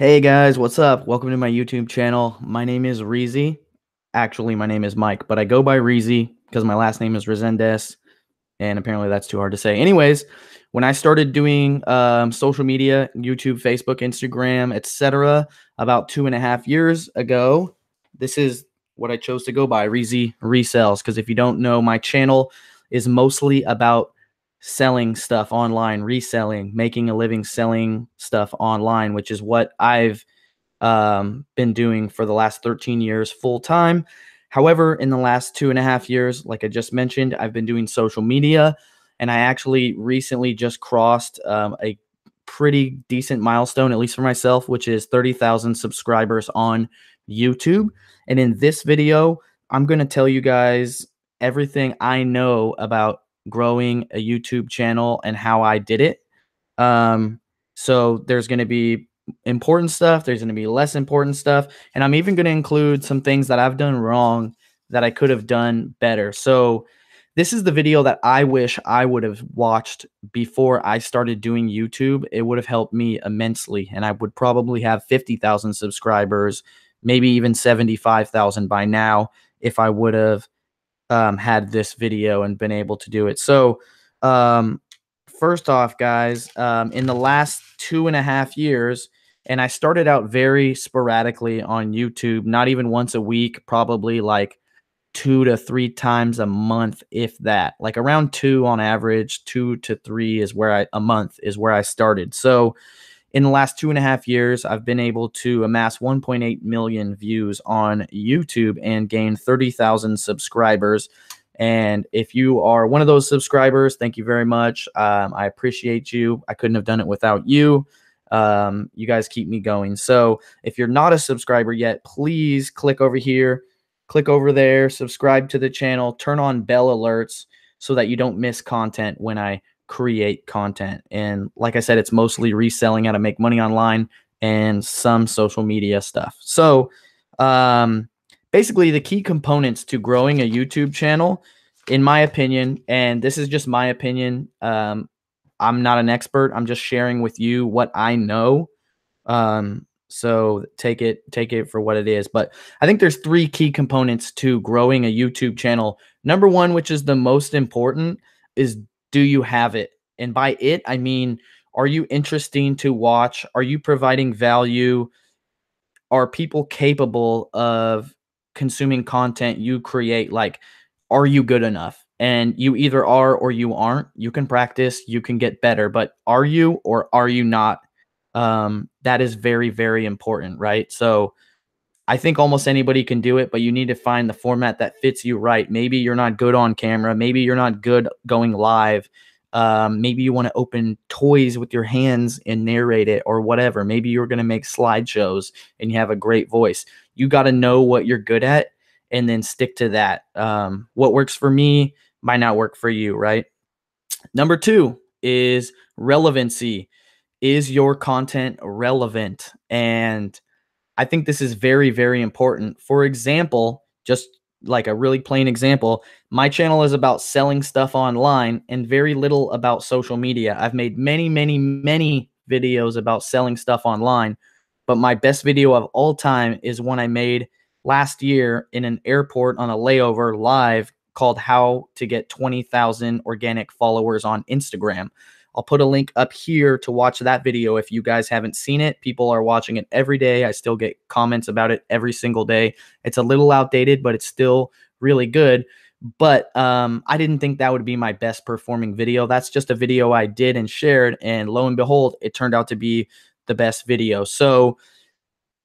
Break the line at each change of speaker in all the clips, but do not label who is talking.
Hey guys, what's up? Welcome to my YouTube channel. My name is Reezy. Actually, my name is Mike, but I go by Reezy because my last name is Rezendes, and apparently that's too hard to say. Anyways, when I started doing um, social media, YouTube, Facebook, Instagram, etc., about two and a half years ago, this is what I chose to go by, Reezy Resells. Because if you don't know, my channel is mostly about selling stuff online, reselling, making a living selling stuff online, which is what I've um, been doing for the last 13 years full time. However, in the last two and a half years, like I just mentioned, I've been doing social media, and I actually recently just crossed um, a pretty decent milestone, at least for myself, which is 30,000 subscribers on YouTube. And in this video, I'm going to tell you guys everything I know about growing a YouTube channel and how I did it. Um, so there's going to be important stuff, there's going to be less important stuff, and I'm even going to include some things that I've done wrong that I could have done better. So this is the video that I wish I would have watched before I started doing YouTube. It would have helped me immensely, and I would probably have 50,000 subscribers, maybe even 75,000 by now if I would have um, had this video and been able to do it. So, um, first off, guys, um, in the last two and a half years, and I started out very sporadically on YouTube, not even once a week, probably like two to three times a month, if that. Like around two on average, two to three is where I a month is where I started. So in the last two and a half years, I've been able to amass 1.8 million views on YouTube and gain 30,000 subscribers. And if you are one of those subscribers, thank you very much. Um, I appreciate you. I couldn't have done it without you. Um, you guys keep me going. So if you're not a subscriber yet, please click over here, click over there, subscribe to the channel, turn on bell alerts so that you don't miss content when I create content. And like I said, it's mostly reselling how to make money online and some social media stuff. So, um, basically, the key components to growing a YouTube channel, in my opinion, and this is just my opinion. Um, I'm not an expert. I'm just sharing with you what I know. Um, so take it take it for what it is. But I think there's three key components to growing a YouTube channel. Number one, which is the most important, is do you have it? And by it, I mean, are you interesting to watch? Are you providing value? Are people capable of consuming content you create? Like, are you good enough? And you either are or you aren't. You can practice, you can get better, but are you or are you not? Um, that is very, very important, right? So, I think almost anybody can do it, but you need to find the format that fits you right. Maybe you're not good on camera. Maybe you're not good going live. Um, maybe you want to open toys with your hands and narrate it or whatever. Maybe you're going to make slideshows and you have a great voice. You got to know what you're good at and then stick to that. Um, what works for me might not work for you, right? Number two is relevancy. Is your content relevant? And I think this is very, very important. For example, just like a really plain example, my channel is about selling stuff online and very little about social media. I've made many, many, many videos about selling stuff online, but my best video of all time is one I made last year in an airport on a layover live called How to Get 20,000 Organic Followers on Instagram. I'll put a link up here to watch that video if you guys haven't seen it. People are watching it every day. I still get comments about it every single day. It's a little outdated, but it's still really good. But um, I didn't think that would be my best performing video. That's just a video I did and shared. And lo and behold, it turned out to be the best video. So,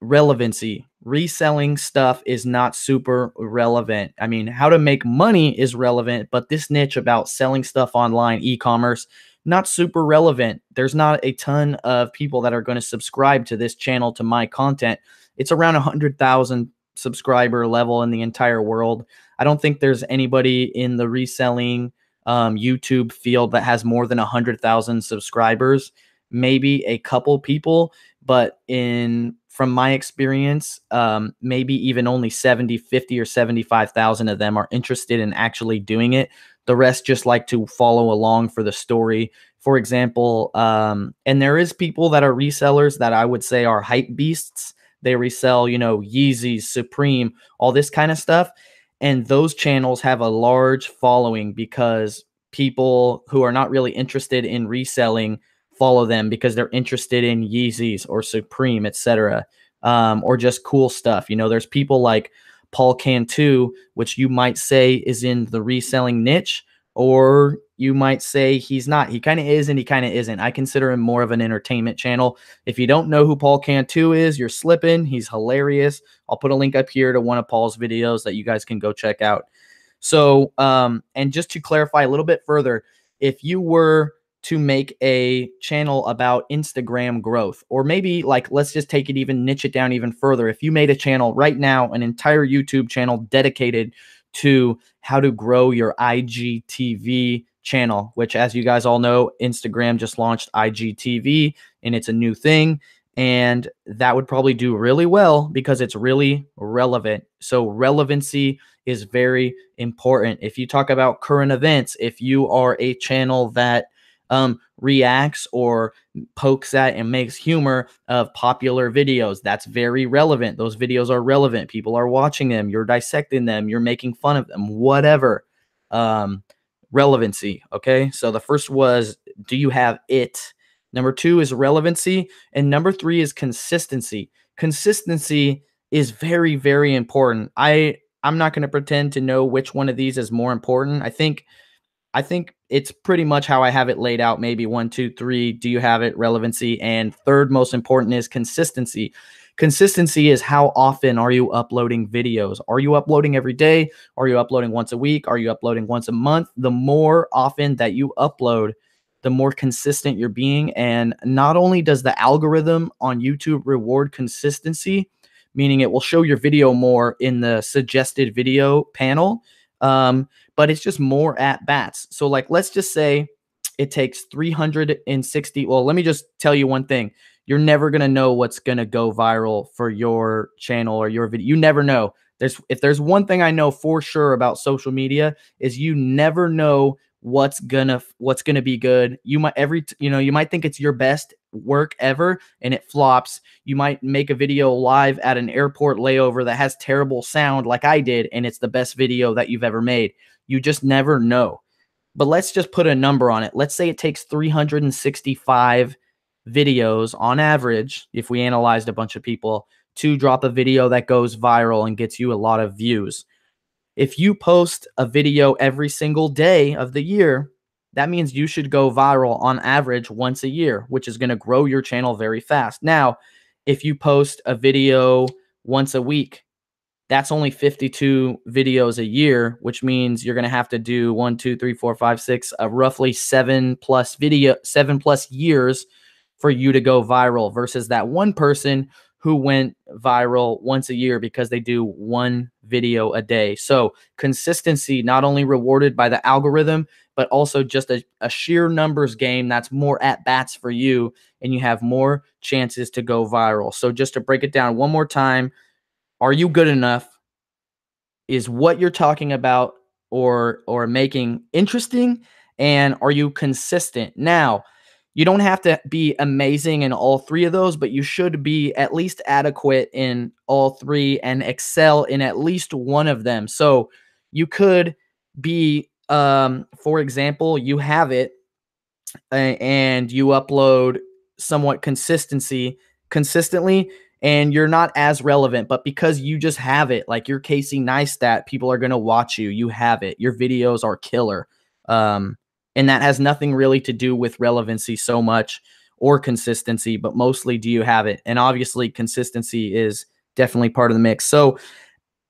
relevancy. Reselling stuff is not super relevant. I mean, how to make money is relevant, but this niche about selling stuff online, e commerce, not super relevant. There's not a ton of people that are going to subscribe to this channel to my content. It's around 100,000 subscriber level in the entire world. I don't think there's anybody in the reselling um, YouTube field that has more than 100,000 subscribers. Maybe a couple people, but in from my experience, um, maybe even only 70, 50, or 75,000 of them are interested in actually doing it. The rest just like to follow along for the story. For example, um, and there is people that are resellers that I would say are hype beasts. They resell, you know, Yeezys, Supreme, all this kind of stuff. And those channels have a large following because people who are not really interested in reselling follow them because they're interested in Yeezys or Supreme, etc., um, or just cool stuff. You know, there's people like Paul Cantu, which you might say is in the reselling niche, or you might say he's not. He kind of is and he kind of isn't. I consider him more of an entertainment channel. If you don't know who Paul Cantu is, you're slipping. He's hilarious. I'll put a link up here to one of Paul's videos that you guys can go check out. So, um, and just to clarify a little bit further, if you were to make a channel about Instagram growth, or maybe like let's just take it even niche it down even further. If you made a channel right now, an entire YouTube channel dedicated to how to grow your IGTV channel, which, as you guys all know, Instagram just launched IGTV and it's a new thing. And that would probably do really well because it's really relevant. So, relevancy is very important. If you talk about current events, if you are a channel that um, reacts or pokes at and makes humor of popular videos. That's very relevant. Those videos are relevant. People are watching them. You're dissecting them. You're making fun of them, whatever. Um, relevancy. Okay. So the first was do you have it? Number two is relevancy. And number three is consistency. Consistency is very, very important. I, I'm not going to pretend to know which one of these is more important. I think, I think it's pretty much how I have it laid out. Maybe one, two, three. Do you have it? Relevancy. And third most important is consistency. Consistency is how often are you uploading videos? Are you uploading every day? Are you uploading once a week? Are you uploading once a month? The more often that you upload, the more consistent you're being. And not only does the algorithm on YouTube reward consistency, meaning it will show your video more in the suggested video panel, um, but it's just more at bats. So, like, let's just say it takes 360. Well, let me just tell you one thing you're never going to know what's going to go viral for your channel or your video. You never know. There's if there's one thing I know for sure about social media is you never know what's going to what's going to be good. You might every you know, you might think it's your best work ever and it flops. You might make a video live at an airport layover that has terrible sound, like I did, and it's the best video that you've ever made. You just never know. But let's just put a number on it. Let's say it takes 365 videos on average, if we analyzed a bunch of people, to drop a video that goes viral and gets you a lot of views. If you post a video every single day of the year, that means you should go viral on average once a year, which is going to grow your channel very fast. Now, if you post a video once a week, that's only 52 videos a year, which means you're going to have to do one, two, three, four, five, six, uh, roughly seven plus video, seven plus years for you to go viral versus that one person who went viral once a year because they do one video a day. So consistency not only rewarded by the algorithm, but also just a, a sheer numbers game that's more at bats for you and you have more chances to go viral. So, just to break it down one more time, are you good enough? Is what you're talking about or or making interesting and are you consistent? Now, you don't have to be amazing in all three of those, but you should be at least adequate in all three and excel in at least one of them. So, you could be um, for example, you have it and you upload somewhat consistency consistently and you're not as relevant, but because you just have it, like you're Casey Neistat, people are going to watch you. You have it. Your videos are killer. Um, and that has nothing really to do with relevancy so much or consistency, but mostly do you have it? And obviously, consistency is definitely part of the mix. So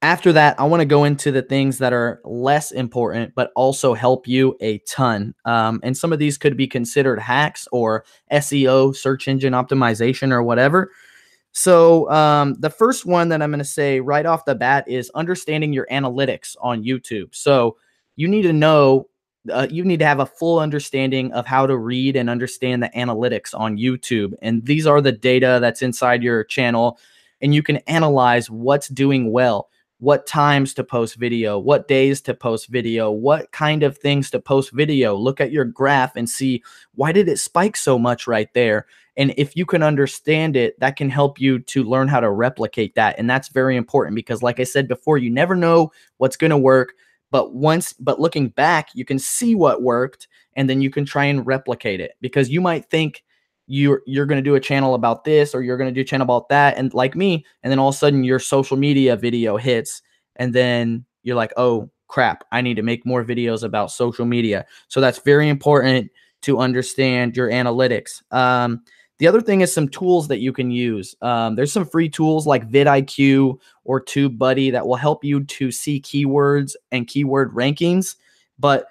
after that, I want to go into the things that are less important, but also help you a ton. Um, and some of these could be considered hacks or SEO, search engine optimization, or whatever. So, um, the first one that I'm going to say right off the bat is understanding your analytics on YouTube. So, you need to know, uh, you need to have a full understanding of how to read and understand the analytics on YouTube. And these are the data that's inside your channel, and you can analyze what's doing well what times to post video, what days to post video, what kind of things to post video. Look at your graph and see why did it spike so much right there? And if you can understand it, that can help you to learn how to replicate that. And that's very important because like I said before, you never know what's going to work, but once but looking back, you can see what worked and then you can try and replicate it because you might think you're you're going to do a channel about this or you're going to do a channel about that and like me and then all of a sudden your social media video hits and then you're like oh crap i need to make more videos about social media so that's very important to understand your analytics um, the other thing is some tools that you can use um, there's some free tools like vidiq or tubebuddy that will help you to see keywords and keyword rankings but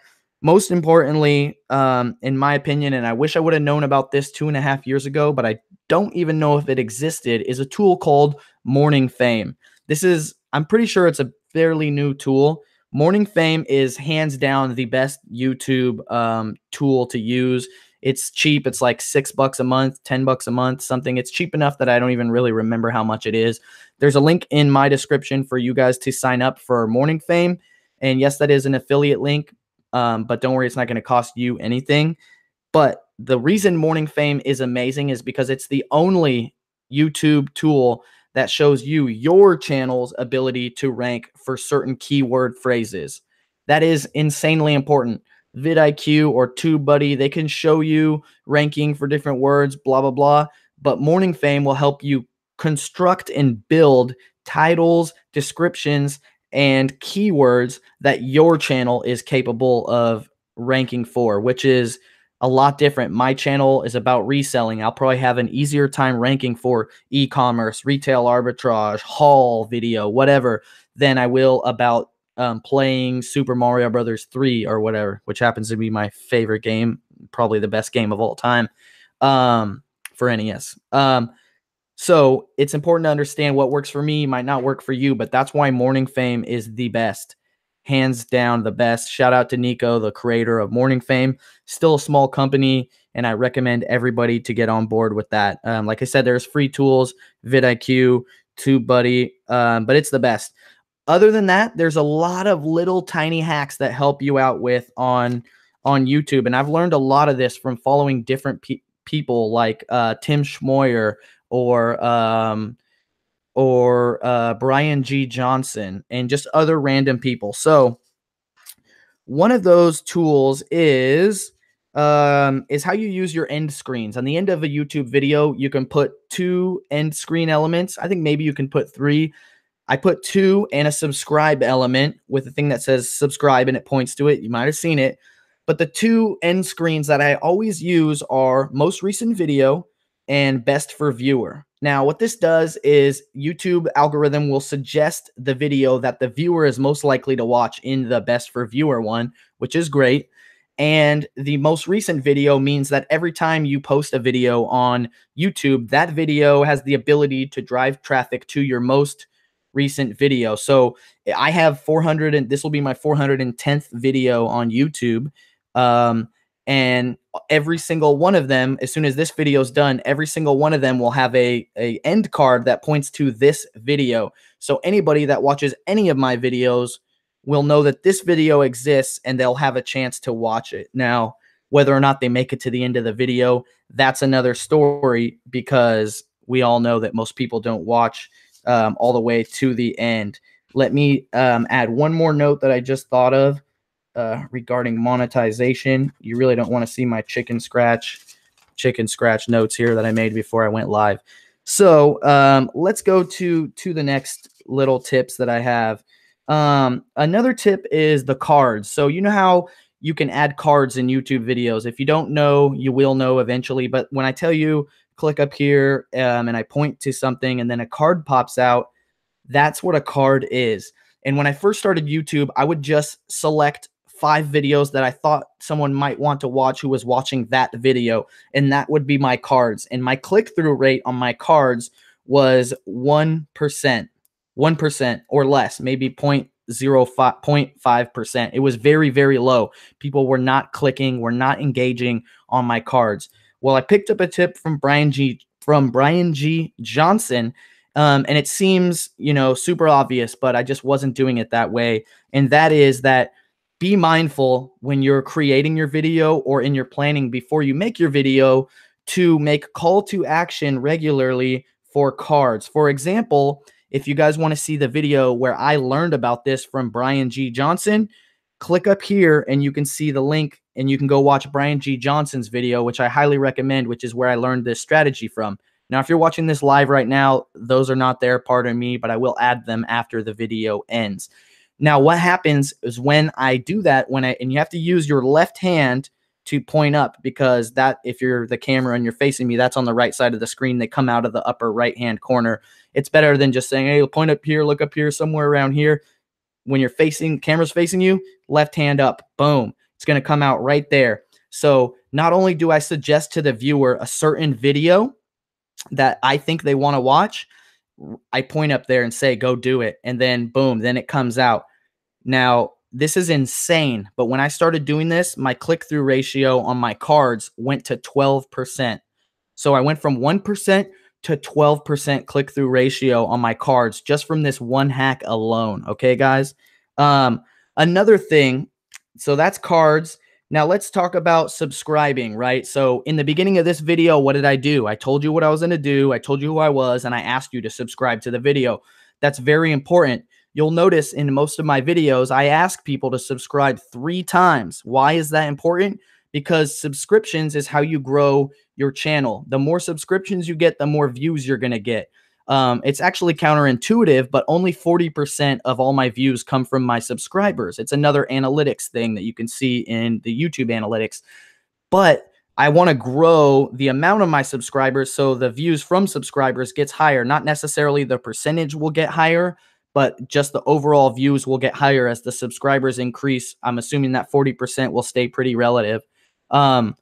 most importantly, um, in my opinion, and I wish I would have known about this two and a half years ago, but I don't even know if it existed, is a tool called Morning Fame. This is, I'm pretty sure it's a fairly new tool. Morning Fame is hands down the best YouTube um, tool to use. It's cheap. It's like six bucks a month, 10 bucks a month, something. It's cheap enough that I don't even really remember how much it is. There's a link in my description for you guys to sign up for Morning Fame. And yes, that is an affiliate link, um, but don't worry, it's not going to cost you anything. But the reason Morning Fame is amazing is because it's the only YouTube tool that shows you your channel's ability to rank for certain keyword phrases. That is insanely important. vidIQ or TubeBuddy, they can show you ranking for different words, blah, blah, blah. But Morning Fame will help you construct and build titles, descriptions, and keywords that your channel is capable of ranking for, which is a lot different. My channel is about reselling. I'll probably have an easier time ranking for e commerce, retail arbitrage, haul video, whatever, than I will about um, playing Super Mario Brothers 3 or whatever, which happens to be my favorite game, probably the best game of all time um, for NES. Um, so it's important to understand what works for me might not work for you, but that's why Morning Fame is the best. Hands down, the best. Shout out to Nico, the creator of Morning Fame. Still a small company, and I recommend everybody to get on board with that. Um, like I said, there's free tools, vidIQ, TubeBuddy, um, but it's the best. Other than that, there's a lot of little tiny hacks that help you out with on on YouTube, and I've learned a lot of this from following different pe- people like uh, Tim Schmoyer or um, or uh, Brian G. Johnson and just other random people. So one of those tools is um, is how you use your end screens. On the end of a YouTube video, you can put two end screen elements. I think maybe you can put three. I put two and a subscribe element with a thing that says subscribe and it points to it. You might have seen it. But the two end screens that I always use are most recent video and best for viewer. Now, what this does is YouTube algorithm will suggest the video that the viewer is most likely to watch in the best for viewer one, which is great. And the most recent video means that every time you post a video on YouTube, that video has the ability to drive traffic to your most recent video. So I have 400, and this will be my 410th video on YouTube. Um, and every single one of them as soon as this video is done every single one of them will have a, a end card that points to this video so anybody that watches any of my videos will know that this video exists and they'll have a chance to watch it now whether or not they make it to the end of the video that's another story because we all know that most people don't watch um, all the way to the end let me um, add one more note that i just thought of uh, regarding monetization. You really don't want to see my chicken scratch, chicken scratch notes here that I made before I went live. So um, let's go to to the next little tips that I have. Um, another tip is the cards. So you know how you can add cards in YouTube videos. If you don't know, you will know eventually. But when I tell you, click up here, um, and I point to something, and then a card pops out. That's what a card is. And when I first started YouTube, I would just select five videos that I thought someone might want to watch who was watching that video. And that would be my cards. And my click through rate on my cards was 1%, 1% or less, maybe 0.05%. It was very, very low. People were not clicking, were not engaging on my cards. Well, I picked up a tip from Brian G. From Brian G. Johnson, um, and it seems you know super obvious but i just wasn't doing it that way and that is that be mindful when you're creating your video or in your planning before you make your video to make call to action regularly for cards. For example, if you guys want to see the video where I learned about this from Brian G. Johnson, click up here and you can see the link and you can go watch Brian G. Johnson's video, which I highly recommend, which is where I learned this strategy from. Now, if you're watching this live right now, those are not there, pardon me, but I will add them after the video ends. Now, what happens is when I do that, when I and you have to use your left hand to point up because that if you're the camera and you're facing me, that's on the right side of the screen. They come out of the upper right hand corner. It's better than just saying, "Hey, point up here, look up here, somewhere around here." When you're facing, camera's facing you, left hand up, boom, it's going to come out right there. So not only do I suggest to the viewer a certain video that I think they want to watch, I point up there and say, go do it. And then boom, then it comes out. Now, this is insane. But when I started doing this, my click through ratio on my cards went to 12%. So I went from 1% to 12% click through ratio on my cards just from this one hack alone. Okay, guys. Um, another thing, so that's cards. Now let's talk about subscribing, right? So in the beginning of this video, what did I do? I told you what I was going to do. I told you who I was, and I asked you to subscribe to the video. That's very important. You'll notice in most of my videos, I ask people to subscribe three times. Why is that important? Because subscriptions is how you grow your channel. The more subscriptions you get, the more views you're going to get. Um, it's actually counterintuitive, but only 40% of all my views come from my subscribers. It's another analytics thing that you can see in the YouTube analytics. But I want to grow the amount of my subscribers so the views from subscribers gets higher. Not necessarily the percentage will get higher, but just the overall views will get higher as the subscribers increase. I'm assuming that 40% will stay pretty relative. Um,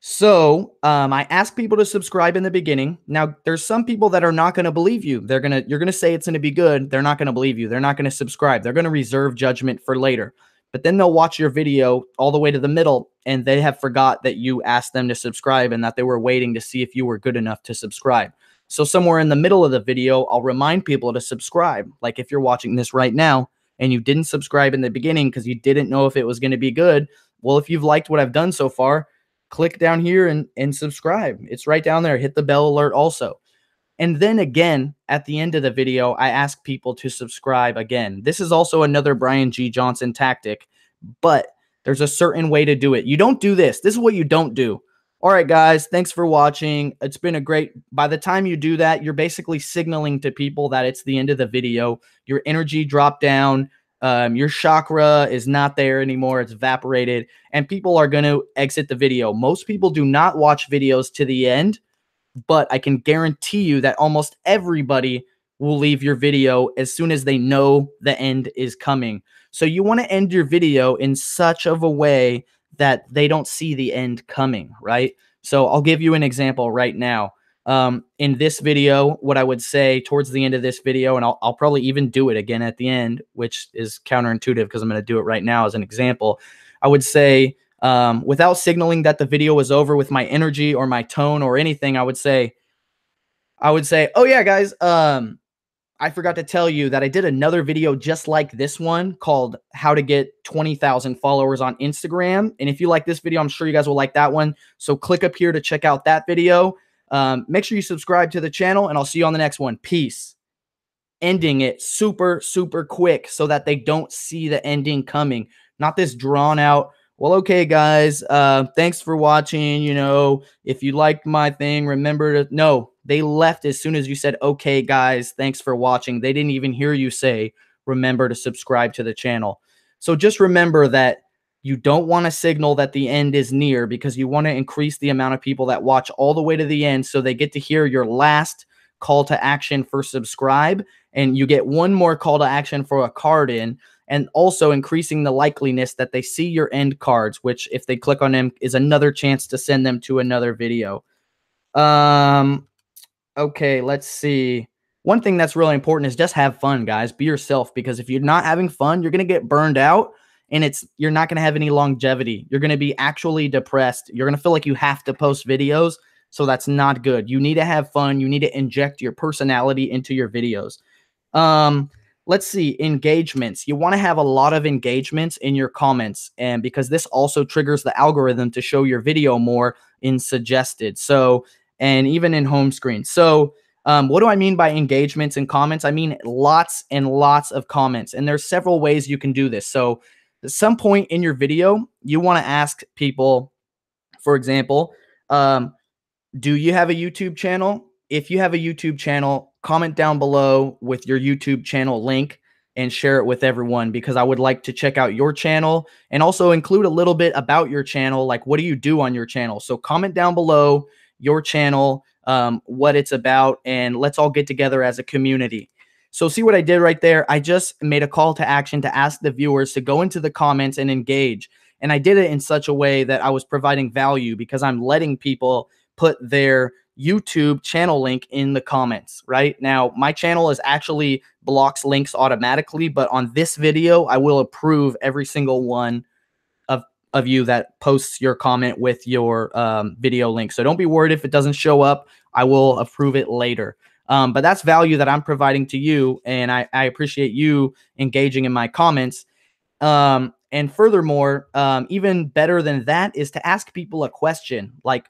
so um, I ask people to subscribe in the beginning. Now there's some people that are not going to believe you. They're gonna you're gonna say it's gonna be good. They're not going to believe you. They're not going to subscribe. They're going to reserve judgment for later. But then they'll watch your video all the way to the middle, and they have forgot that you asked them to subscribe and that they were waiting to see if you were good enough to subscribe. So somewhere in the middle of the video, I'll remind people to subscribe. Like if you're watching this right now and you didn't subscribe in the beginning because you didn't know if it was going to be good, well, if you've liked what I've done so far click down here and, and subscribe. It's right down there. Hit the bell alert also. And then again, at the end of the video, I ask people to subscribe again. This is also another Brian G. Johnson tactic, but there's a certain way to do it. You don't do this. This is what you don't do. All right, guys, thanks for watching. It's been a great. By the time you do that, you're basically signaling to people that it's the end of the video. Your energy dropped down. Um, your chakra is not there anymore, it's evaporated, and people are going to exit the video. Most people do not watch videos to the end, but I can guarantee you that almost everybody will leave your video as soon as they know the end is coming. So you want to end your video in such of a way that they don't see the end coming, right? So I'll give you an example right now um, in this video, what I would say towards the end of this video, and I'll, I'll probably even do it again at the end, which is counterintuitive because I'm going to do it right now as an example. I would say, um, without signaling that the video was over with my energy or my tone or anything, I would say, I would say, oh yeah, guys, um, I forgot to tell you that I did another video just like this one called How to Get 20,000 Followers on Instagram. And if you like this video, I'm sure you guys will like that one. So click up here to check out that video. Um, make sure you subscribe to the channel, and I'll see you on the next one. Peace. Ending it super, super quick so that they don't see the ending coming. Not this drawn out, well, okay, guys. Uh, thanks for watching. You know, if you liked my thing, remember to. No, they left as soon as you said, okay, guys, thanks for watching. They didn't even hear you say, remember to subscribe to the channel. So just remember that you don't want to signal that the end is near because you want to increase the amount of people that watch all the way to the end so they get to hear your last call to action for subscribe and you get one more call to action for a card in and also increasing the likeliness that they see your end cards which if they click on them is another chance to send them to another video um okay let's see one thing that's really important is just have fun guys be yourself because if you're not having fun you're going to get burned out and it's you're not going to have any longevity. You're going to be actually depressed. You're going to feel like you have to post videos, so that's not good. You need to have fun. You need to inject your personality into your videos. Um, let's see engagements. You want to have a lot of engagements in your comments, and because this also triggers the algorithm to show your video more in suggested. So and even in home screen. So. Um, what do I mean by engagements and comments? I mean lots and lots of comments, and there's several ways you can do this. So at some point in your video, you want to ask people, for example, um, do you have a YouTube channel? If you have a YouTube channel, comment down below with your YouTube channel link and share it with everyone because I would like to check out your channel and also include a little bit about your channel. Like, what do you do on your channel? So, comment down below your channel, um, what it's about, and let's all get together as a community. So see what I did right there? I just made a call to action to ask the viewers to go into the comments and engage. And I did it in such a way that I was providing value because I'm letting people put their YouTube channel link in the comments, right? Now, my channel is actually blocks links automatically, but on this video, I will approve every single one of of you that posts your comment with your um, video link. So don't be worried if it doesn't show up. I will approve it later. Um, but that's value that I'm providing to you. And I, I appreciate you engaging in my comments. Um, and furthermore, um, even better than that is to ask people a question like,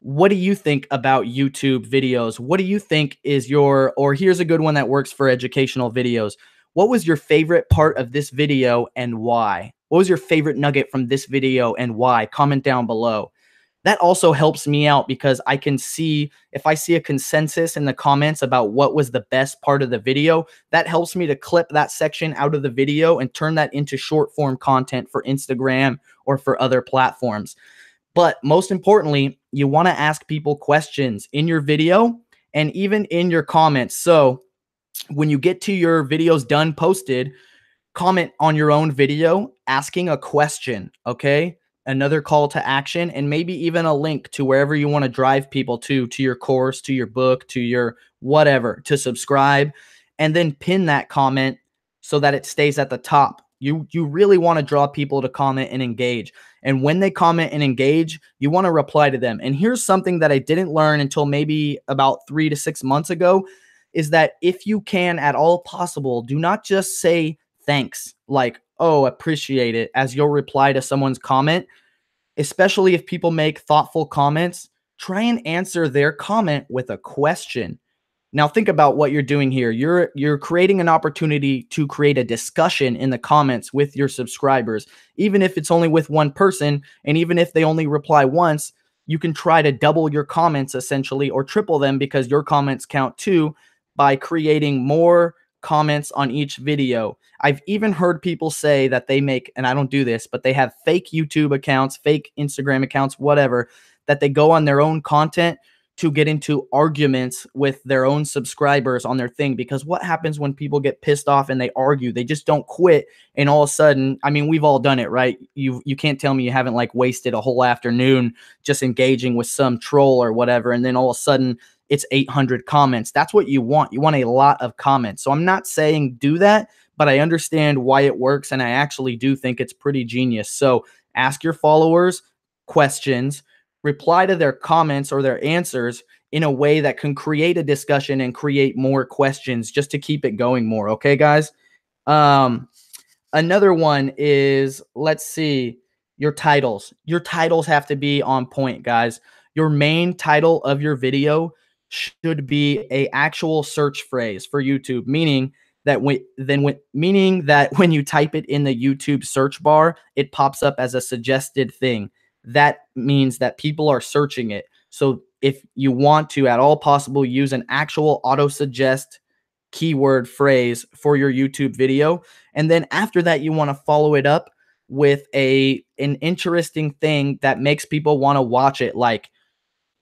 what do you think about YouTube videos? What do you think is your, or here's a good one that works for educational videos. What was your favorite part of this video and why? What was your favorite nugget from this video and why? Comment down below that also helps me out because I can see if I see a consensus in the comments about what was the best part of the video, that helps me to clip that section out of the video and turn that into short form content for Instagram or for other platforms. But most importantly, you want to ask people questions in your video and even in your comments. So when you get to your videos done posted, comment on your own video asking a question, okay? another call to action, and maybe even a link to wherever you want to drive people to, to your course, to your book, to your whatever, to subscribe, and then pin that comment so that it stays at the top. You, you really want to draw people to comment and engage. And when they comment and engage, you want to reply to them. And here's something that I didn't learn until maybe about three to six months ago is that if you can at all possible, do not just say thanks. Like, oh, appreciate it as your reply to someone's comment, especially if people make thoughtful comments. Try and answer their comment with a question. Now think about what you're doing here. You're you're creating an opportunity to create a discussion in the comments with your subscribers. Even if it's only with one person and even if they only reply once, you can try to double your comments essentially or triple them because your comments count too by creating more comments on each video. I've even heard people say that they make, and I don't do this, but they have fake YouTube accounts, fake Instagram accounts, whatever, that they go on their own content to get into arguments with their own subscribers on their thing because what happens when people get pissed off and they argue they just don't quit and all of a sudden i mean we've all done it right you you can't tell me you haven't like wasted a whole afternoon just engaging with some troll or whatever and then all of a sudden it's 800 comments. That's what you want. You want a lot of comments. So I'm not saying do that, but I understand why it works. And I actually do think it's pretty genius. So ask your followers questions, reply to their comments or their answers in a way that can create a discussion and create more questions just to keep it going more. Okay, guys? Um, another one is let's see your titles. Your titles have to be on point, guys. Your main title of your video should be a actual search phrase for YouTube, meaning that when then when meaning that when you type it in the YouTube search bar, it pops up as a suggested thing. That means that people are searching it. So if you want to at all possible use an actual auto suggest keyword phrase for your YouTube video, and then after that you want to follow it up with a an interesting thing that makes people want to watch it like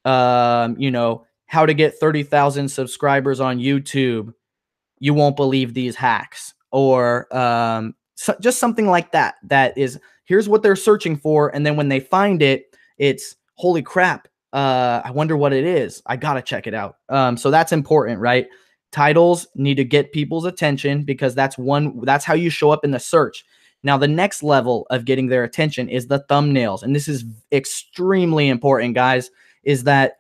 um you know how to get 30,000 subscribers on YouTube. You won't believe these hacks or um, so just something like that. That is, here's what they're searching for. And then when they find it, it's holy crap. Uh, I wonder what it is. I got to check it out. Um, so that's important, right? Titles need to get people's attention because that's one, that's how you show up in the search. Now, the next level of getting their attention is the thumbnails. And this is extremely important, guys, is that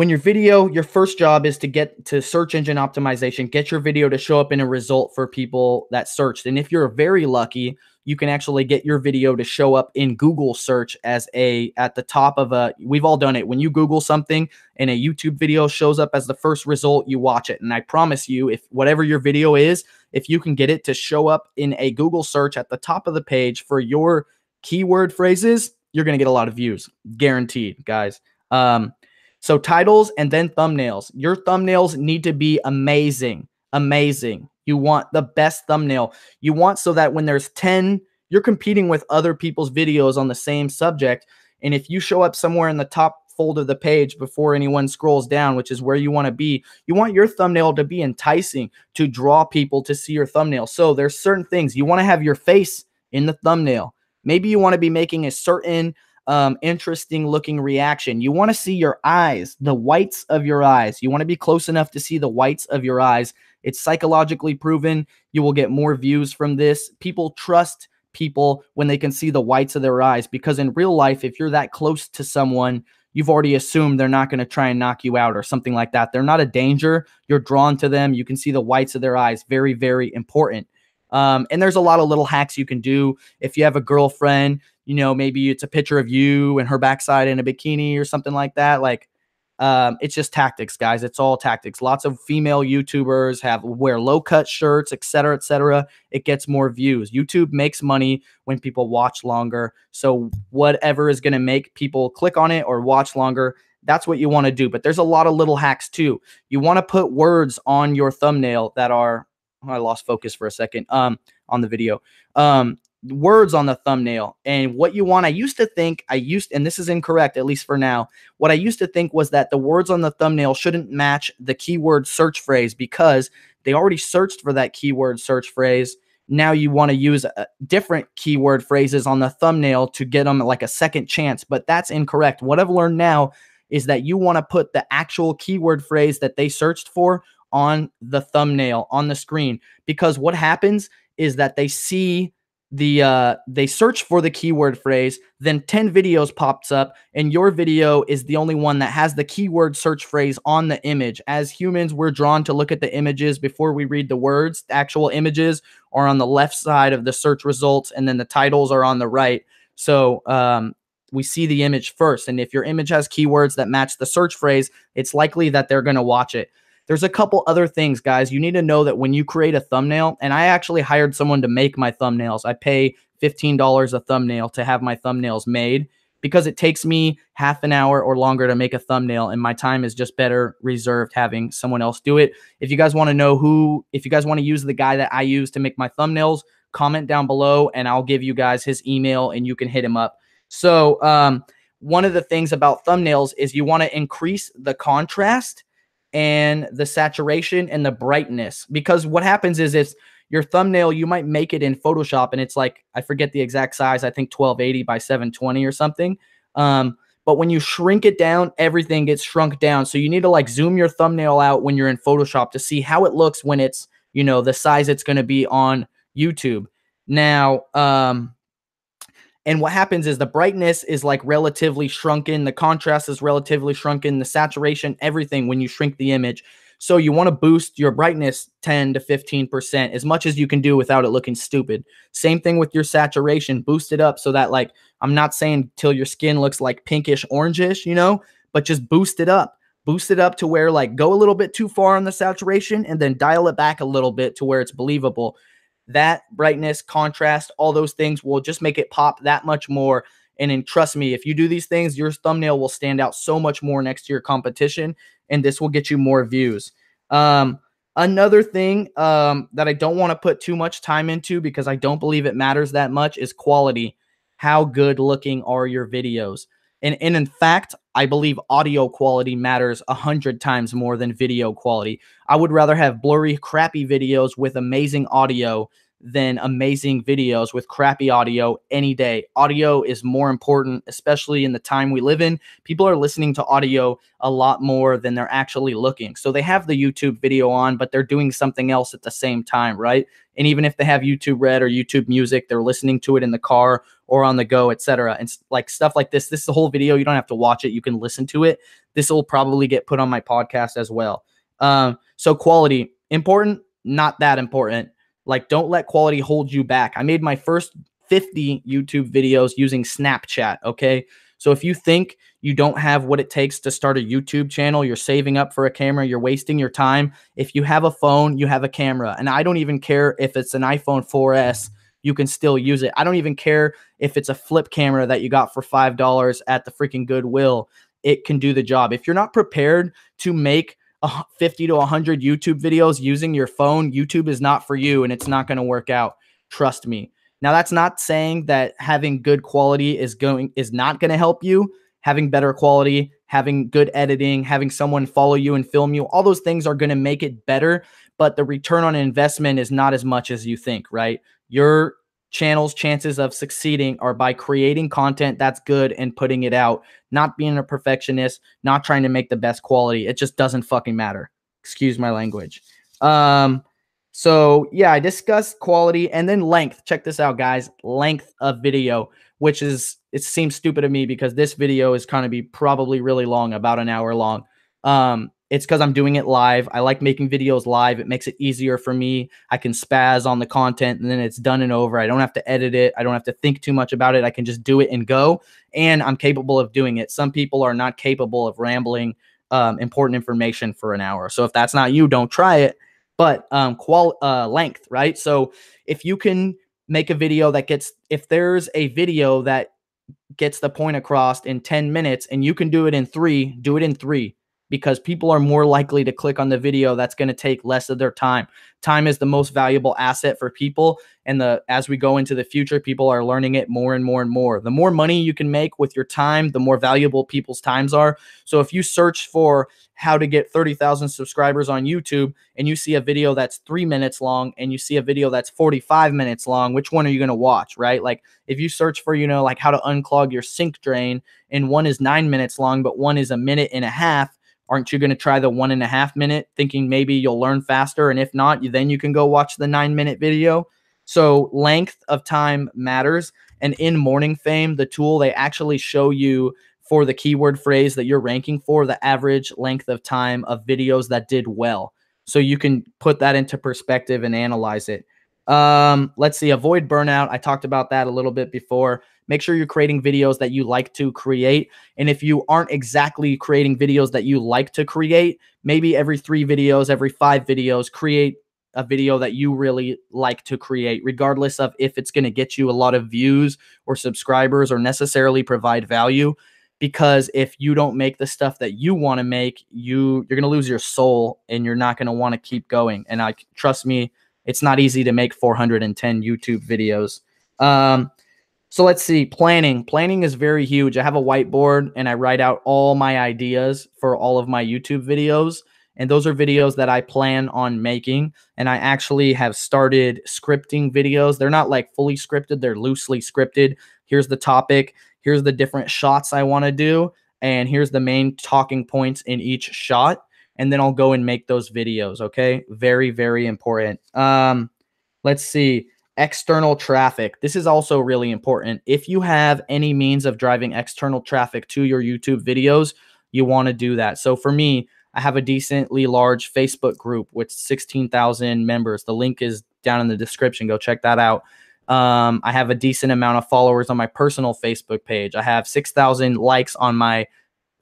when your video, your first job is to get to search engine optimization, get your video to show up in a result for people that searched. And if you're very lucky, you can actually get your video to show up in Google search as a at the top of a we've all done it. When you Google something and a YouTube video shows up as the first result, you watch it. And I promise you, if whatever your video is, if you can get it to show up in a Google search at the top of the page for your keyword phrases, you're going to get a lot of views, guaranteed, guys. Um, so titles and then thumbnails. Your thumbnails need to be amazing. Amazing. You want the best thumbnail. You want so that when there's 10, you're competing with other people's videos on the same subject. And if you show up somewhere in the top fold of the page before anyone scrolls down, which is where you want to be, you want your thumbnail to be enticing to draw people to see your thumbnail. So there's certain things you want to have your face in the thumbnail. Maybe you want to be making a certain um, interesting looking reaction. You want to see your eyes, the whites of your eyes. You want to be close enough to see the whites of your eyes. It's psychologically proven. You will get more views from this. People trust people when they can see the whites of their eyes because in real life, if you're that close to someone, you've already assumed they're not going to try and knock you out or something like that. They're not a danger. You're drawn to them. You can see the whites of their eyes. Very, very important. Um, and there's a lot of little hacks you can do. If you have a girlfriend, you know, maybe it's a picture of you and her backside in a bikini or something like that. Like, um, it's just tactics, guys. It's all tactics. Lots of female YouTubers have wear low cut shirts, et cetera, et cetera. It gets more views. YouTube makes money when people watch longer. So whatever is going to make people click on it or watch longer, that's what you want to do. But there's a lot of little hacks too. You want to put words on your thumbnail that are. Oh, I lost focus for a second. Um, on the video. Um, words on the thumbnail and what you want. I used to think, I used, and this is incorrect, at least for now, what I used to think was that the words on the thumbnail shouldn't match the keyword search phrase because they already searched for that keyword search phrase. Now you want to use uh, different keyword phrases on the thumbnail to get them like a second chance, but that's incorrect. What I've learned now is that you want to put the actual keyword phrase that they searched for on the thumbnail on the screen because what happens is that they see the uh, they search for the keyword phrase then 10 videos pops up and your video is the only one that has the keyword search phrase on the image as humans we're drawn to look at the images before we read the words the actual images are on the left side of the search results and then the titles are on the right so um, we see the image first and if your image has keywords that match the search phrase it's likely that they're going to watch it there's a couple other things, guys. You need to know that when you create a thumbnail, and I actually hired someone to make my thumbnails, I pay $15 a thumbnail to have my thumbnails made because it takes me half an hour or longer to make a thumbnail and my time is just better reserved having someone else do it. If you guys want to know who if you guys want to use the guy that I use to make my thumbnails, comment down below and I'll give you guys his email and you can hit him up. So, um, one of the things about thumbnails is you want to increase the contrast and the saturation and the brightness. Because what happens is it's your thumbnail, you might make it in Photoshop and it's like, I forget the exact size, I think 1280 by 720 or something. Um, but when you shrink it down, everything gets shrunk down. So you need to like zoom your thumbnail out when you're in Photoshop to see how it looks when it's, you know, the size it's going to be on YouTube. Now, um, and what happens is the brightness is like relatively shrunken, the contrast is relatively shrunken, the saturation, everything when you shrink the image. So you want to boost your brightness 10 to 15% as much as you can do without it looking stupid. Same thing with your saturation, boost it up so that like I'm not saying till your skin looks like pinkish orangish, you know, but just boost it up. Boost it up to where like go a little bit too far on the saturation and then dial it back a little bit to where it's believable that brightness, contrast, all those things will just make it pop that much more. And then trust me, if you do these things, your thumbnail will stand out so much more next to your competition, and this will get you more views. Um, another thing um, that I don't want to put too much time into because I don't believe it matters that much is quality. How good looking are your videos? And, and in fact, I believe audio quality matters a hundred times more than video quality. I would rather have blurry, crappy videos with amazing audio than amazing videos with crappy audio any day. Audio is more important, especially in the time we live in. People are listening to audio a lot more than they're actually looking. So they have the YouTube video on, but they're doing something else at the same time, right? And even if they have YouTube Red or YouTube Music, they're listening to it in the car or on the go, etc. And like stuff like this, this is the whole video. You don't have to watch it. You can listen to it. This will probably get put on my podcast as well. Um, so quality important, not that important. Like don't let quality hold you back. I made my first 50 YouTube videos using Snapchat. Okay. So if you think you don't have what it takes to start a YouTube channel, you're saving up for a camera, you're wasting your time. If you have a phone, you have a camera. And I don't even care if it's an iPhone 4S you can still use it. I don't even care if it's a flip camera that you got for $5 at the freaking Goodwill. It can do the job. If you're not prepared to make 50 to 100 YouTube videos using your phone, YouTube is not for you and it's not going to work out. Trust me. Now that's not saying that having good quality is going is not going to help you. Having better quality, having good editing, having someone follow you and film you, all those things are going to make it better, but the return on investment is not as much as you think, right? Your channel's chances of succeeding are by creating content that's good and putting it out, not being a perfectionist, not trying to make the best quality. It just doesn't fucking matter. Excuse my language. Um, so yeah, I discussed quality and then length. Check this out, guys. Length of video, which is it seems stupid to me because this video is going to be probably really long, about an hour long. Um, it's because I'm doing it live. I like making videos live. It makes it easier for me. I can spaz on the content and then it's done and over. I don't have to edit it. I don't have to think too much about it. I can just do it and go. And I'm capable of doing it. Some people are not capable of rambling um, important information for an hour. So if that's not you, don't try it. But um, qual uh, length, right? So if you can make a video that gets, if there's a video that gets the point across in 10 minutes and you can do it in three, do it in three because people are more likely to click on the video that's going to take less of their time. Time is the most valuable asset for people and the as we go into the future people are learning it more and more and more. The more money you can make with your time, the more valuable people's times are. So if you search for how to get 30,000 subscribers on YouTube and you see a video that's 3 minutes long and you see a video that's 45 minutes long, which one are you going to watch, right? Like if you search for, you know, like how to unclog your sink drain and one is 9 minutes long but one is a minute and a half, Aren't you going to try the one and a half minute thinking maybe you'll learn faster? And if not, you then you can go watch the nine minute video. So length of time matters. And in Morning Fame, the tool, they actually show you for the keyword phrase that you're ranking for the average length of time of videos that did well. So you can put that into perspective and analyze it. Um, let's see, avoid burnout. I talked about that a little bit before. Make sure you're creating videos that you like to create. And if you aren't exactly creating videos that you like to create, maybe every three videos, every five videos, create a video that you really like to create, regardless of if it's going to get you a lot of views or subscribers or necessarily provide value. Because if you don't make the stuff that you want to make, you you're going to lose your soul and you're not going to want to keep going. And I trust me, it's not easy to make 410 YouTube videos. Um, so let's see. Planning. Planning is very huge. I have a whiteboard and I write out all my ideas for all of my YouTube videos. And those are videos that I plan on making. And I actually have started scripting videos. They're not like fully scripted, they're loosely scripted. Here's the topic. Here's the different shots I want to do. And here's the main talking points in each shot. And then I'll go and make those videos. Okay. Very, very important. Um, let's see external traffic. This is also really important. If you have any means of driving external traffic to your YouTube videos, you want to do that. So for me, I have a decently large Facebook group with 16,000 members. The link is down in the description. Go check that out. Um, I have a decent amount of followers on my personal Facebook page. I have 6,000 likes on my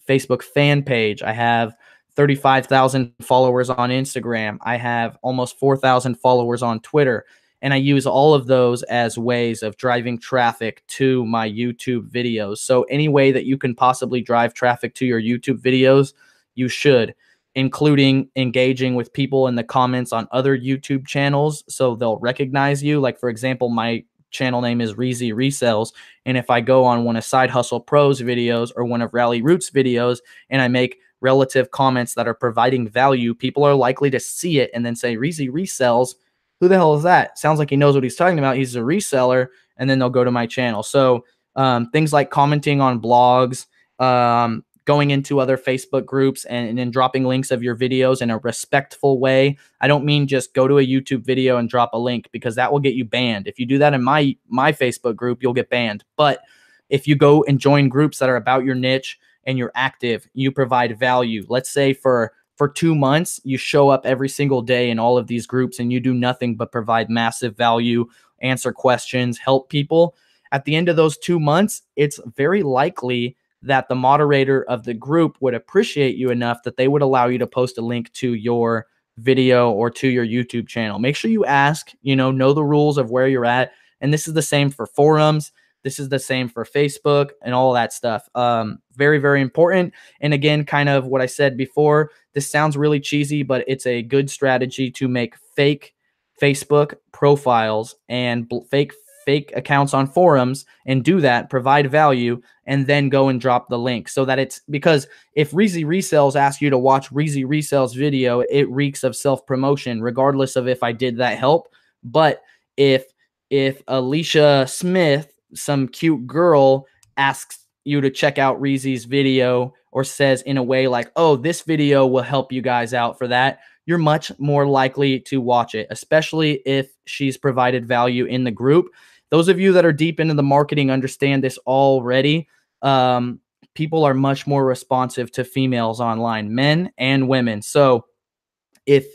Facebook fan page. I have 35,000 followers on Instagram. I have almost 4,000 followers on Twitter. And I use all of those as ways of driving traffic to my YouTube videos. So, any way that you can possibly drive traffic to your YouTube videos, you should, including engaging with people in the comments on other YouTube channels so they'll recognize you. Like, for example, my channel name is Reezy Resells. And if I go on one of Side Hustle Pros videos or one of Rally Roots videos and I make relative comments that are providing value, people are likely to see it and then say Reezy Resells who the hell is that? Sounds like he knows what he's talking about. He's a reseller. And then they'll go to my channel. So um, things like commenting on blogs, um, going into other Facebook groups and, and then dropping links of your videos in a respectful way. I don't mean just go to a YouTube video and drop a link because that will get you banned. If you do that in my my Facebook group, you'll get banned. But if you go and join groups that are about your niche and you're active, you provide value. Let's say for for two months, you show up every single day in all of these groups and you do nothing but provide massive value, answer questions, help people. At the end of those two months, it's very likely that the moderator of the group would appreciate you enough that they would allow you to post a link to your video or to your YouTube channel. Make sure you ask, you know, know the rules of where you're at. And this is the same for forums. This is the same for Facebook and all that stuff. Um, very, very important. And again, kind of what I said before, this sounds really cheesy, but it's a good strategy to make fake Facebook profiles and bl- fake fake accounts on forums and do that, provide value, and then go and drop the link so that it's because if Reezy Resells asks you to watch Reezy Resells video, it reeks of self promotion, regardless of if I did that help. But if if Alicia Smith some cute girl asks you to check out Reezy's video or says in a way like, oh, this video will help you guys out for that, you're much more likely to watch it, especially if she's provided value in the group. Those of you that are deep into the marketing understand this already. Um, people are much more responsive to females online, men and women. So if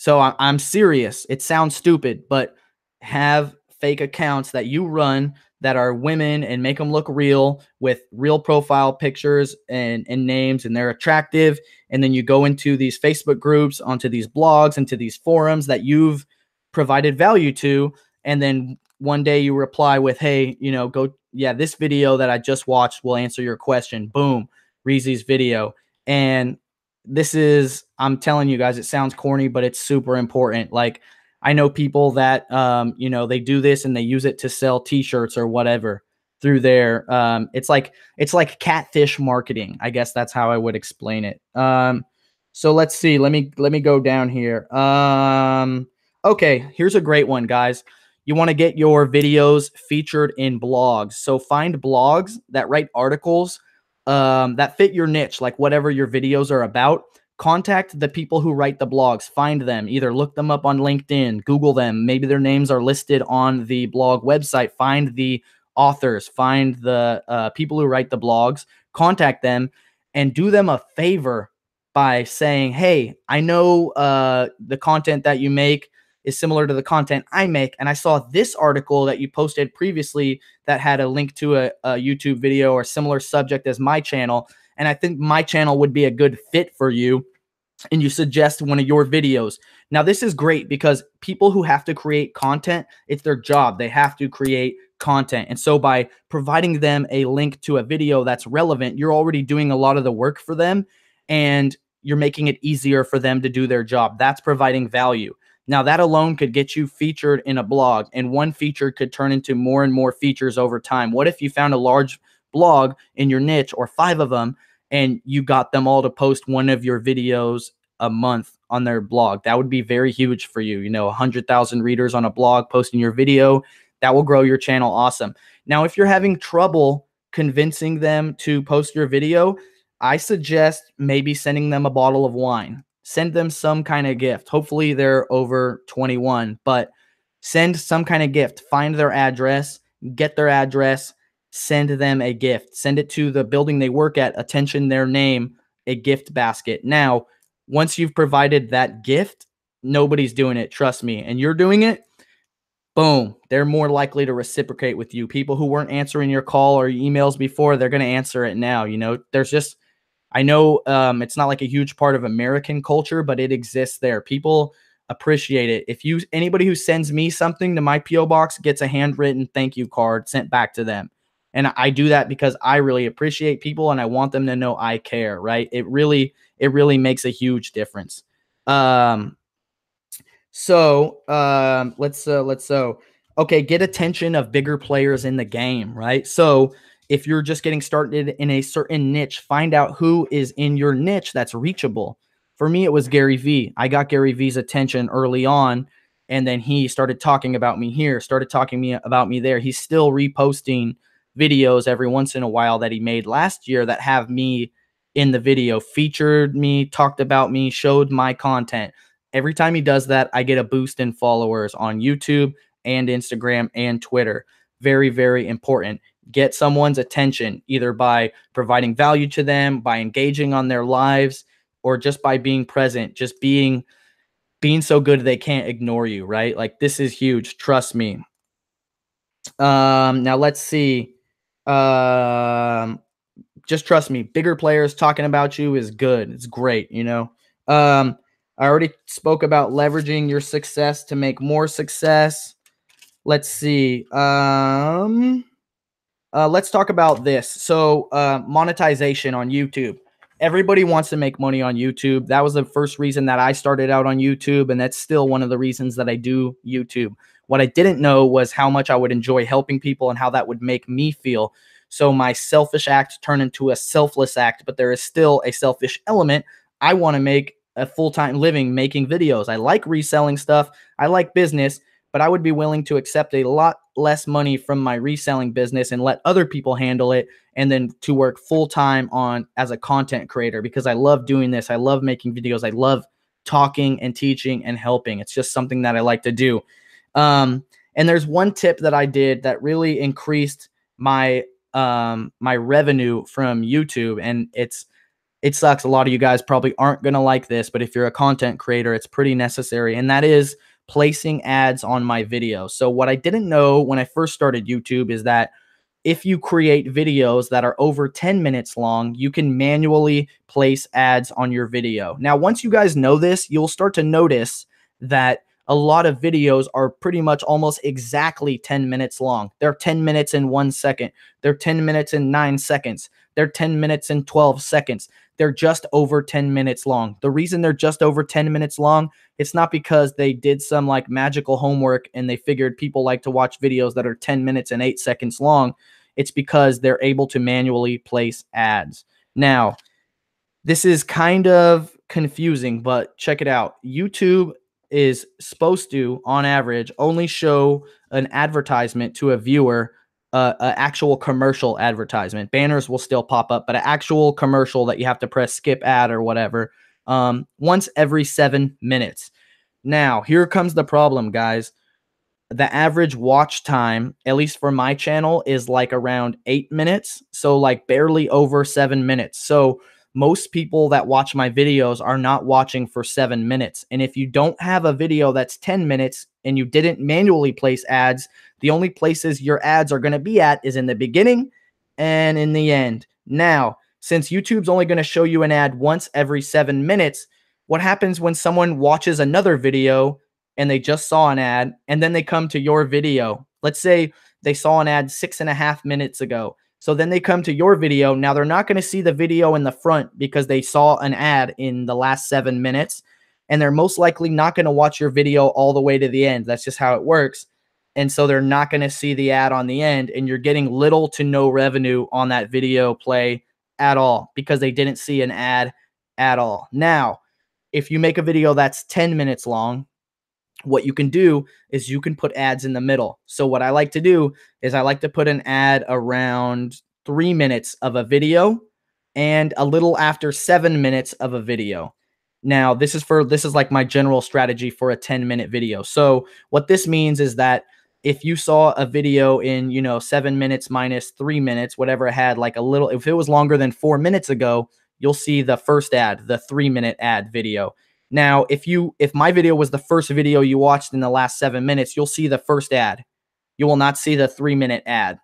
so, I'm serious. It sounds stupid, but have fake accounts that you run that are women and make them look real with real profile pictures and, and names and they're attractive and then you go into these facebook groups onto these blogs into these forums that you've provided value to and then one day you reply with hey you know go yeah this video that i just watched will answer your question boom reezy's video and this is i'm telling you guys it sounds corny but it's super important like I know people that um, you know they do this and they use it to sell T-shirts or whatever through there. Um, it's like it's like catfish marketing. I guess that's how I would explain it. Um, so let's see. Let me let me go down here. Um, okay, here's a great one, guys. You want to get your videos featured in blogs. So find blogs that write articles um, that fit your niche, like whatever your videos are about, contact the people who write the blogs find them either look them up on linkedin google them maybe their names are listed on the blog website find the authors find the uh, people who write the blogs contact them and do them a favor by saying hey i know uh, the content that you make is similar to the content i make and i saw this article that you posted previously that had a link to a, a youtube video or similar subject as my channel and I think my channel would be a good fit for you and you suggest one of your videos. Now, this is great because people who have to create content, it's their job. They have to create content. And so, by providing them a link to a video that's relevant, you're already doing a lot of the work for them and you're making it easier for them to do their job. That's providing value. Now, that alone could get you featured in a blog, and one feature could turn into more and more features over time. What if you found a large blog in your niche or five of them and you got them all to post one of your videos a month on their blog. That would be very huge for you. You know, 100,000 readers on a blog posting your video, that will grow your channel awesome. Now, if you're having trouble convincing them to post your video, I suggest maybe sending them a bottle of wine. Send them some kind of gift. Hopefully, they're over 21, but send some kind of gift. Find their address, get their address, send them a gift. Send it to the building they work at, attention their name, a gift basket. Now, once you've provided that gift, nobody's doing it, trust me, and you're doing it, boom, they're more likely to reciprocate with you. People who weren't answering your call or emails before, they're going to answer it now. You know, there's just, I know um, it's not like a huge part of American culture, but it exists there. People appreciate it. If you, anybody who sends me something to my PO box gets a handwritten thank you card sent back to them. And I do that because I really appreciate people and I want them to know I care, right? It really, it really makes a huge difference. Um, so um, let's uh, let's so okay, get attention of bigger players in the game, right? So if you're just getting started in a certain niche, find out who is in your niche that's reachable. For me, it was Gary Vee. I got Gary Vee's attention early on, and then he started talking about me here, started talking me about me there. He's still reposting videos every once in a while that he made last year that have me in the video, featured me, talked about me, showed my content. Every time he does that, I get a boost in followers on YouTube and Instagram and Twitter. Very, very important. Get someone's attention either by providing value to them, by engaging on their lives, or just by being present, just being being so good they can't ignore you, right? Like this is huge, trust me. Um now let's see. Um, just trust me, bigger players talking about you is good. It's great, you know. Um, I already spoke about leveraging your success to make more success. Let's see. Um, uh, let's talk about this. So, uh, monetization on YouTube. Everybody wants to make money on YouTube. That was the first reason that I started out on YouTube, and that's still one of the reasons that I do YouTube. What I didn't know was how much I would enjoy helping people and how that would make me feel. So my selfish act turned into a selfless act, but there is still a selfish element. I want to make a full time living making videos. I like reselling stuff, I like business, but I would be willing to accept a lot less money from my reselling business and let other people handle it and then to work full time on as a content creator because I love doing this. I love making videos. I love talking and teaching and helping. It's just something that I like to do. Um, and there's one tip that I did that really increased my um, my revenue from YouTube, and it's it sucks. A lot of you guys probably aren't gonna like this, but if you're a content creator, it's pretty necessary, and that is placing ads on my video. So what I didn't know when I first started YouTube is that if you create videos that are over 10 minutes long, you can manually place ads on your video. Now, once you guys know this, you'll start to notice that a lot of videos are pretty much almost exactly 10 minutes long. They're 10 minutes in one second. They're 10 minutes in nine seconds. They're 10 minutes and 12 seconds. They're just over 10 minutes long. The reason they're just over 10 minutes long, it's not because they did some like magical homework and they figured people like to watch videos that are 10 minutes and eight seconds long. It's because they're able to manually place ads. Now, this is kind of confusing, but check it out. YouTube is supposed to, on average, only show an advertisement to a viewer, uh, an actual commercial advertisement. Banners will still pop up, but an actual commercial that you have to press skip ad or whatever um, once every seven minutes. Now, here comes the problem, guys. The average watch time, at least for my channel, is like around eight minutes. So, like, barely over seven minutes. So, most people that watch my videos are not watching for seven minutes. And if you don't have a video that's 10 minutes and you didn't manually place ads, the only places your ads are going to be at is in the beginning and in the end. Now, since YouTube's only going to show you an ad once every seven minutes, what happens when someone watches another video and they just saw an ad and then they come to your video? Let's say they saw an ad six and a half minutes ago so then they come to your video. Now they're not going to see the video in the front because they saw an ad in the last seven minutes. And they're most likely not going to watch your video all the way to the end. That's just how it works. And so they're not going to see the ad on the end. And you're getting little to no revenue on that video play at all because they didn't see an ad at all. Now, if you make a video that's 10 minutes long, what you can do is you can put ads in the middle. So what I like to do is I like to put an ad around 3 minutes of a video and a little after 7 minutes of a video. Now, this is for this is like my general strategy for a 10-minute video. So what this means is that if you saw a video in, you know, 7 minutes minus 3 minutes, whatever it had like a little if it was longer than 4 minutes ago, you'll see the first ad, the 3-minute ad video. Now, if you if my video was the first video you watched in the last 7 minutes, you'll see the first ad. You will not see the 3-minute ad.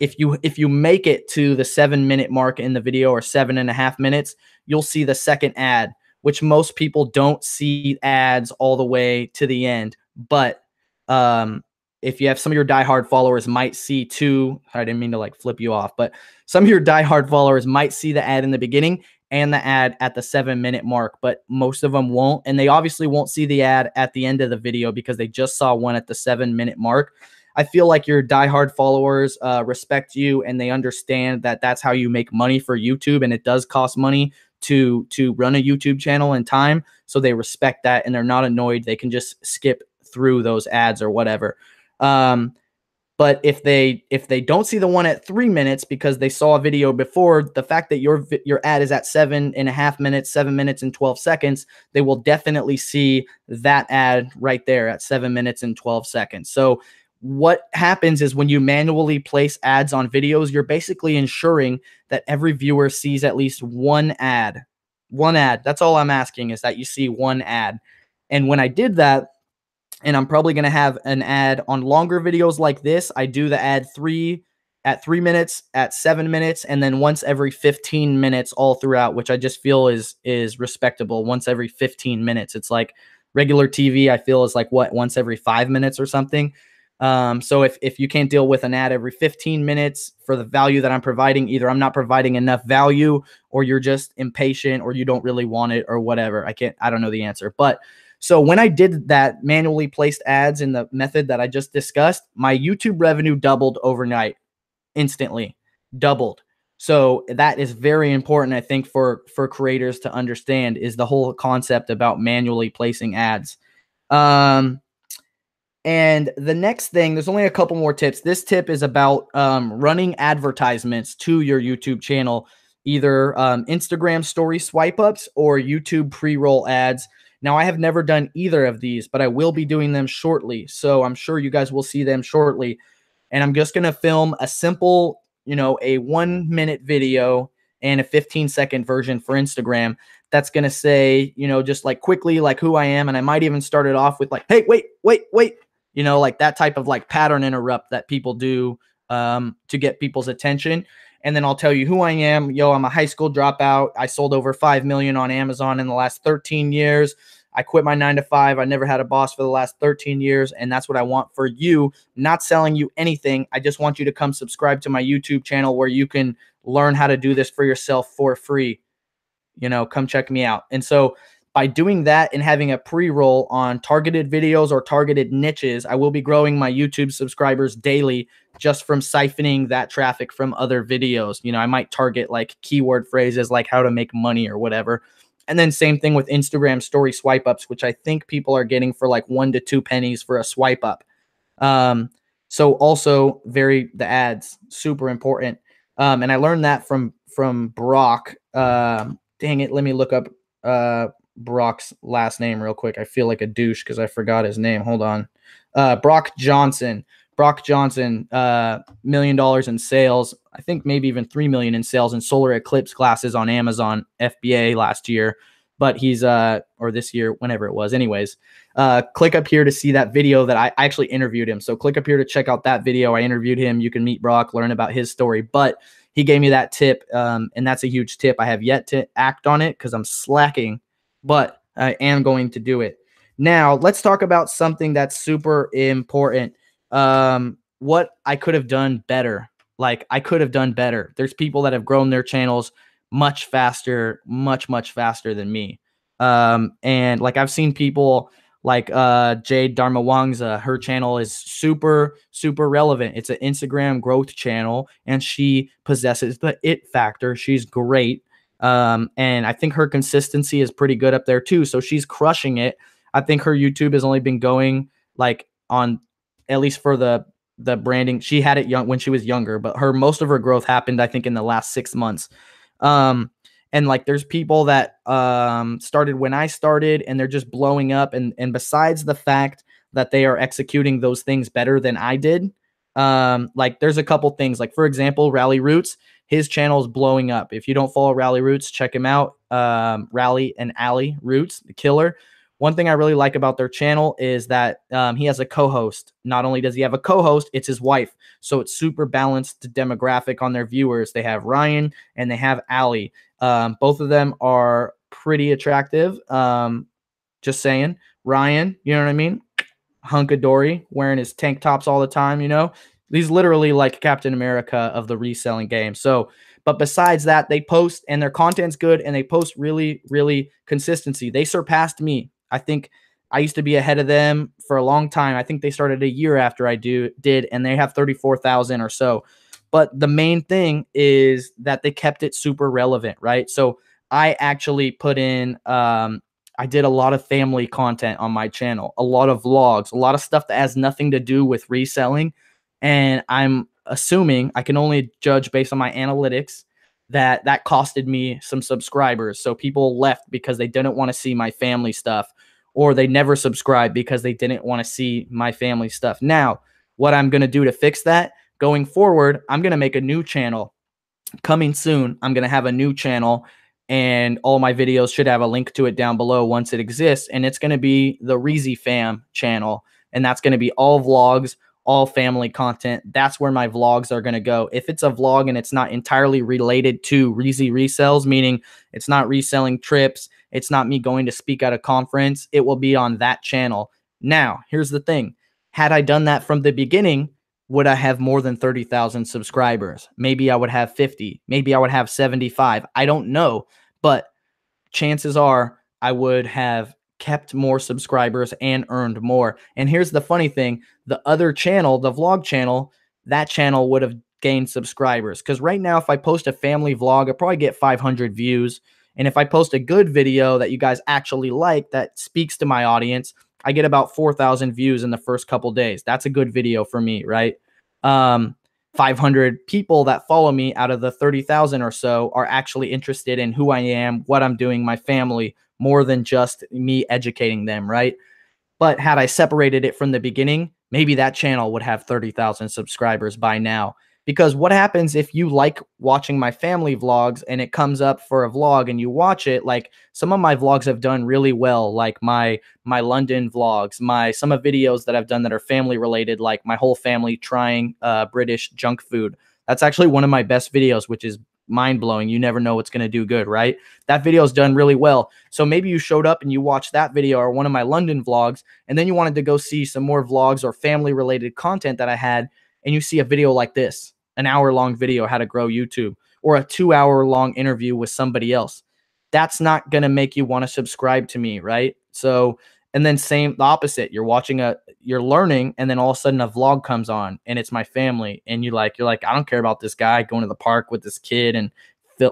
If you if you make it to the 7-minute mark in the video or seven and a half minutes, you'll see the second ad, which most people don't see ads all the way to the end. But um if you have some of your diehard followers might see two, I didn't mean to like flip you off, but some of your diehard followers might see the ad in the beginning and the ad at the seven minute mark, but most of them won't. And they obviously won't see the ad at the end of the video because they just saw one at the seven minute mark. I feel like your diehard followers uh, respect you and they understand that that's how you make money for YouTube, and it does cost money to to run a YouTube channel and time. So they respect that and they're not annoyed. They can just skip through those ads or whatever. Um, but if they if they don't see the one at three minutes because they saw a video before, the fact that your your ad is at seven and a half minutes, seven minutes and twelve seconds, they will definitely see that ad right there at seven minutes and twelve seconds. So what happens is when you manually place ads on videos, you're basically ensuring that every viewer sees at least one ad. One ad. That's all I'm asking is that you see one ad. And when I did that, and I'm probably going to have an ad on longer videos like this. I do the ad three at three minutes, at seven minutes, and then once every 15 minutes all throughout, which I just feel is is respectable. Once every 15 minutes, it's like regular TV. I feel is like what once every five minutes or something. Um, so if if you can't deal with an ad every 15 minutes for the value that I'm providing, either I'm not providing enough value, or you're just impatient, or you don't really want it, or whatever. I can't. I don't know the answer, but so when I did that manually placed ads in the method that I just discussed, my YouTube revenue doubled overnight, instantly doubled. So that is very important, I think, for for creators to understand is the whole concept about manually placing ads. Um, and the next thing, there's only a couple more tips. This tip is about um, running advertisements to your YouTube channel, either um, Instagram story swipe ups or YouTube pre roll ads. Now, I have never done either of these, but I will be doing them shortly. So I'm sure you guys will see them shortly. And I'm just going to film a simple, you know, a one minute video and a 15 second version for Instagram that's going to say, you know, just like quickly, like who I am. And I might even start it off with like, hey, wait, wait, wait, you know, like that type of like pattern interrupt that people do um, to get people's attention and then I'll tell you who I am. Yo, I'm a high school dropout. I sold over 5 million on Amazon in the last 13 years. I quit my 9 to 5. I never had a boss for the last 13 years and that's what I want for you. not selling you anything. I just want you to come subscribe to my YouTube channel where you can learn how to do this for yourself for free. You know, come check me out. And so by doing that and having a pre-roll on targeted videos or targeted niches, I will be growing my YouTube subscribers daily just from siphoning that traffic from other videos. You know, I might target like keyword phrases like how to make money or whatever. And then same thing with Instagram story swipe ups, which I think people are getting for like one to two pennies for a swipe up. Um, so also very the ads super important. Um, and I learned that from from Brock. Um, dang it, let me look up uh Brock's last name real quick. I feel like a douche because I forgot his name. Hold on. Uh, Brock Johnson. Brock Johnson, uh, million dollars in sales. I think maybe even three million in sales in solar eclipse glasses on Amazon FBA last year. But he's uh or this year, whenever it was. Anyways, uh, click up here to see that video that I actually interviewed him. So click up here to check out that video. I interviewed him. You can meet Brock, learn about his story. But he gave me that tip, um, and that's a huge tip. I have yet to act on it because I'm slacking but I am going to do it. Now, let's talk about something that's super important. Um, what I could have done better. Like, I could have done better. There's people that have grown their channels much faster, much, much faster than me. Um, and like, I've seen people like uh, Jade Dharmawangza, her channel is super, super relevant. It's an Instagram growth channel, and she possesses the it factor. She's great. Um, and I think her consistency is pretty good up there too. So she's crushing it. I think her YouTube has only been going like on at least for the the branding. She had it young when she was younger, but her most of her growth happened, I think, in the last six months. Um, and like there's people that um started when I started and they're just blowing up. And and besides the fact that they are executing those things better than I did, um, like there's a couple things. Like, for example, Rally Roots, his channel is blowing up. If you don't follow Rally Roots, check him out. Um, Rally and Ally Roots, the killer. One thing I really like about their channel is that um, he has a co host. Not only does he have a co host, it's his wife. So it's super balanced demographic on their viewers. They have Ryan and they have Ally. Um, both of them are pretty attractive. Um, just saying. Ryan, you know what I mean? Hunkadory, wearing his tank tops all the time, you know? He's literally like Captain America of the reselling game. So, but besides that, they post and their content's good and they post really, really consistency. They surpassed me. I think I used to be ahead of them for a long time. I think they started a year after I do did, and they have 34,000 or so. But the main thing is that they kept it super relevant, right? So I actually put in um, I did a lot of family content on my channel, a lot of vlogs, a lot of stuff that has nothing to do with reselling, and I'm assuming I can only judge based on my analytics that that costed me some subscribers. So people left because they didn't want to see my family stuff or they never subscribed because they didn't want to see my family stuff. Now, what I'm going to do to fix that going forward, I'm going to make a new channel coming soon. I'm going to have a new channel and all my videos should have a link to it down below once it exists and it's going to be the Reezy Fam channel and that's going to be all vlogs all family content. That's where my vlogs are going to go. If it's a vlog and it's not entirely related to Reezy resells, meaning it's not reselling trips, it's not me going to speak at a conference, it will be on that channel. Now, here's the thing had I done that from the beginning, would I have more than 30,000 subscribers? Maybe I would have 50. Maybe I would have 75. I don't know. But chances are I would have kept more subscribers and earned more. And here's the funny thing the other channel, the vlog channel, that channel would have gained subscribers. Because right now, if I post a family vlog, I probably get 500 views. And if I post a good video that you guys actually like that speaks to my audience, I get about 4,000 views in the first couple days. That's a good video for me, right? Um, 500 people that follow me out of the 30,000 or so are actually interested in who I am, what I'm doing, my family, more than just me educating them, right? But had I separated it from the beginning, maybe that channel would have 30,000 subscribers by now. Because what happens if you like watching my family vlogs and it comes up for a vlog and you watch it? Like some of my vlogs have done really well, like my my London vlogs, my some of videos that I've done that are family related, like my whole family trying uh, British junk food. That's actually one of my best videos, which is mind blowing. You never know what's going to do good, right? That video is done really well. So maybe you showed up and you watched that video or one of my London vlogs, and then you wanted to go see some more vlogs or family related content that I had, and you see a video like this an hour long video, how to grow YouTube, or a two hour long interview with somebody else. That's not going to make you want to subscribe to me, right? So and then same the opposite. You're watching a you're learning and then all of a sudden a vlog comes on and it's my family and you like you're like I don't care about this guy going to the park with this kid and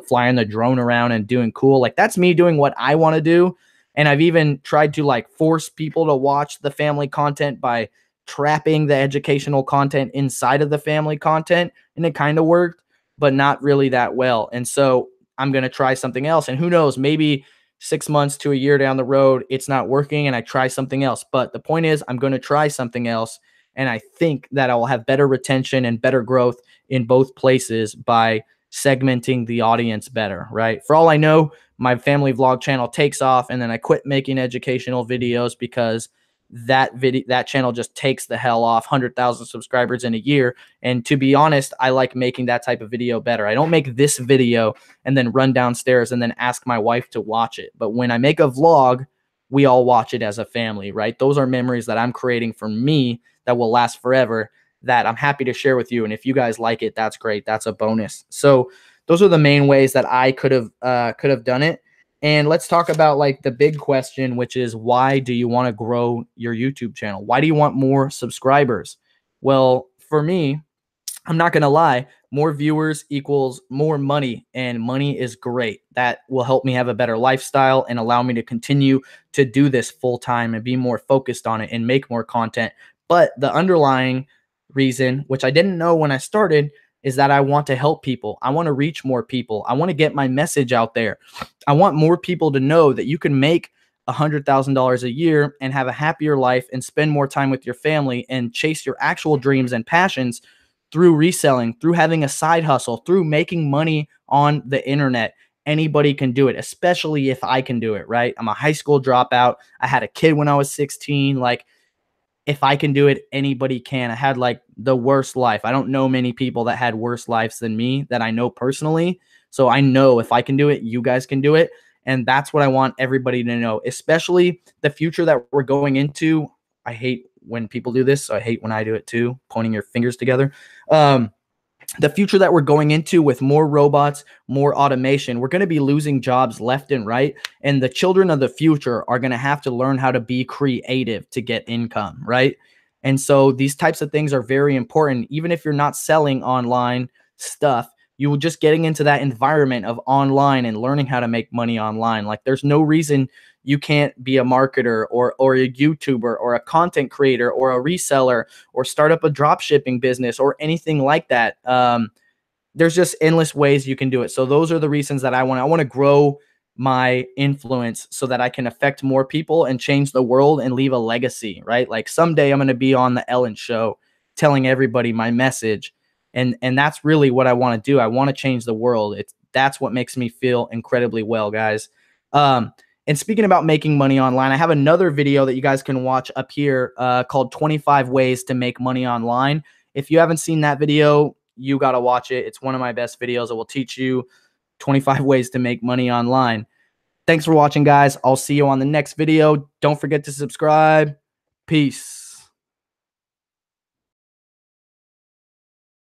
flying the drone around and doing cool. Like that's me doing what I want to do. And I've even tried to like force people to watch the family content by trapping the educational content inside of the family content and it kind of worked, but not really that well. And so I'm going to try something else and who knows, maybe six months to a year down the road, it's not working and I try something else. But the point is, I'm going to try something else. And I think that I will have better retention and better growth in both places by segmenting the audience better, right? For all I know, my family vlog channel takes off and then I quit making educational videos because that video that channel just takes the hell off 100,000 subscribers in a year and to be honest I like making that type of video better. I don't make this video and then run downstairs and then ask my wife to watch it. But when I make a vlog, we all watch it as a family, right? Those are memories that I'm creating for me that will last forever that I'm happy to share with you and if you guys like it, that's great. That's a bonus. So those are the main ways that I could have uh, could have done it. And let's talk about like the big question, which is why do you want to grow your YouTube channel? Why do you want more subscribers? Well, for me, I'm not going to lie, more viewers equals more money, and money is great. That will help me have a better lifestyle and allow me to continue to do this full time and be more focused on it and make more content. But the underlying reason, which I didn't know when I started, is that I want to help people. I want to reach more people. I want to get my message out there. I want more people to know that you can make $100,000 a year and have a happier life and spend more time with your family and chase your actual dreams and passions through reselling, through having a side hustle, through making money on the internet. Anybody can do it, especially if I can do it, right? I'm a high school dropout. I had a kid when I was 16. Like, if I can do it, anybody can. I had like the worst life. I don't know many people that had worse lives than me that I know personally. So I know if I can do it, you guys can do it. And that's what I want everybody to know, especially the future that we're going into. I hate when people do this. So I hate when I do it too, pointing your fingers together. Um, the future that we're going into with more robots, more automation, we're going to be losing jobs left and right. And the children of the future are going to have to learn how to be creative to get income, right? And so these types of things are very important. Even if you're not selling online stuff, you are just getting into that environment of online and learning how to make money online. Like there's no reason you can't be a marketer or or a YouTuber or a content creator or a reseller or start up a drop shipping business or anything like that. Um, there's just endless ways you can do it. So those are the reasons that I want. I want to grow my influence so that I can affect more people and change the world and leave a legacy. Right? Like someday I'm going to be on the Ellen Show telling everybody my message. And, and that's really what I want to do. I want to change the world. It's that's what makes me feel incredibly well, guys. Um, and speaking about making money online, I have another video that you guys can watch up here uh, called 25 Ways to Make Money Online. If you haven't seen that video, you got to watch it. It's one of my best videos. It will teach you 25 ways to make money online. Thanks for watching, guys. I'll see you on the next video. Don't forget to subscribe. Peace.